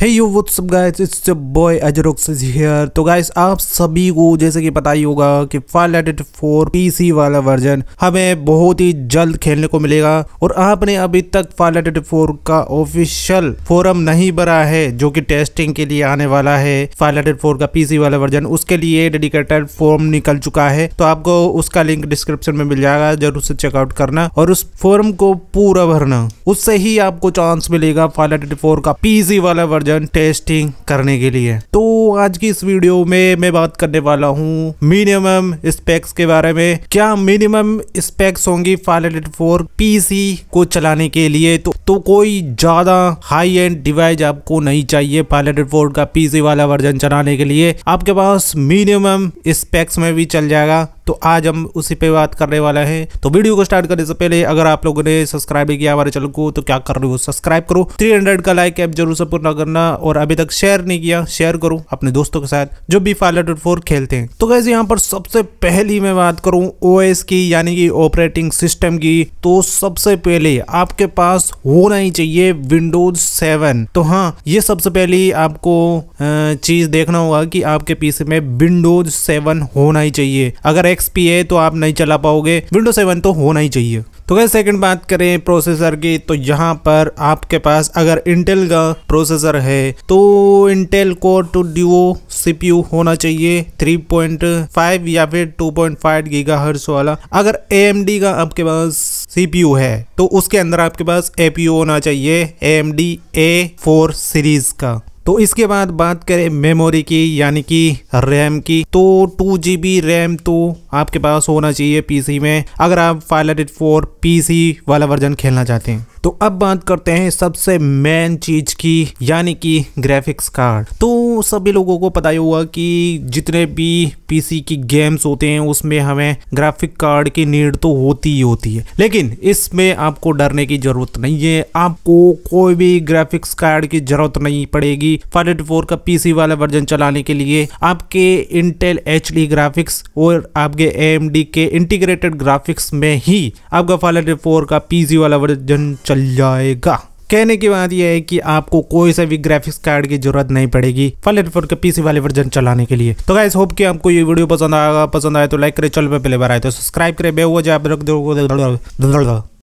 हे you वो सब guys it's boy अजरोक्स इज हियर तो गाइस आप सभी को जैसे कि पता ही होगा कि फाइल एडिट फोर पी वाला वर्जन हमें बहुत ही जल्द खेलने को मिलेगा और आपने अभी तक फाइल एडिट फोर का ऑफिशियल फोरम नहीं भरा है जो कि टेस्टिंग के लिए आने वाला है फाइल एडिट फोर का पी वाला वर्जन उसके लिए डेडिकेटेड फॉर्म निकल चुका है तो आपको उसका लिंक डिस्क्रिप्शन में मिल जाएगा जरूर से चेकआउट करना और उस फॉर्म को पूरा भरना उससे ही आपको चांस मिलेगा फाइल एडिट फोर का पी वाला वर्जन वर्जन टेस्टिंग करने के लिए तो आज की इस वीडियो में मैं बात करने वाला हूँ मिनिमम स्पेक्स के बारे में क्या मिनिमम स्पेक्स होंगी फाइव हंड्रेड फोर पीसी को चलाने के लिए तो तो कोई ज़्यादा हाई एंड डिवाइस आपको नहीं चाहिए पायलट रिपोर्ट का पीसी वाला वर्जन चलाने के लिए आपके पास मिनिमम स्पेक्स में भी चल जाएगा तो आज हम उसी पे बात करने वाले हैं तो वीडियो को स्टार्ट करने से पहले अगर आप लोगों ने सब्सक्राइब नहीं किया हमारे चैनल को तो क्या कर रहे हो सब्सक्राइब करो 300 का लाइक ऐप जरूर सपोर्ट ना करना और अभी तक शेयर नहीं किया शेयर करो अपने दोस्तों के साथ जो भी फाइलर फोर खेलते हैं तो कैसे यहाँ पर सबसे पहली मैं बात करूँ ओ की यानी कि ऑपरेटिंग सिस्टम की तो सबसे पहले आपके पास हो होना ही चाहिए विंडोज सेवन तो हाँ ये सबसे पहली आपको चीज देखना होगा कि आपके पीसी में विंडोज सेवन होना ही चाहिए अगर एक्सपी है तो आप नहीं चला पाओगे विंडो सेवन तो होना ही चाहिए तो अगर सेकंड बात करें प्रोसेसर की तो यहाँ पर आपके पास अगर इंटेल का प्रोसेसर है तो Intel core two duo CPU होना चाहिए 3.5 या फिर 2.5 गीगाहर्ट्ज़ वाला अगर एएमडी का आपके पास सीपीयू है तो उसके अंदर आपके पास एपीयू होना चाहिए M D A four series का तो इसके बाद बात करें मेमोरी की यानी कि रैम की तो टू जी बी रैम तो आपके पास होना चाहिए पीसी में अगर आप फाइल एडिट फोर पी वाला वर्जन खेलना चाहते हैं तो अब बात करते हैं सबसे मेन चीज की यानी कि ग्राफिक्स कार्ड तो सभी लोगों को पता ही होगा कि जितने भी पीसी की गेम्स होते हैं उसमें हमें ग्राफिक कार्ड की नीड तो होती ही होती है लेकिन इसमें आपको डरने की जरूरत नहीं है आपको कोई भी ग्राफिक्स कार्ड की जरूरत नहीं पड़ेगी फाइव फोर का पीसी वाला वर्जन चलाने के लिए आपके इंटेल एच ग्राफिक्स और आपके एम के इंटीग्रेटेड ग्राफिक्स में ही आपका फाइव फोर का पीसी वाला वर्जन चल जाएगा कहने की बात यह है कि आपको कोई सा भी ग्राफिक्स कार्ड की जरूरत नहीं पड़ेगी फोर के पीसी वाले वर्जन चलाने के लिए तो गाइस होप कि आपको ये वीडियो पसंद आएगा पसंद आए तो लाइक करें चल पे पहले बार आए तो सब्सक्राइब करें बे वो जो आप रख दो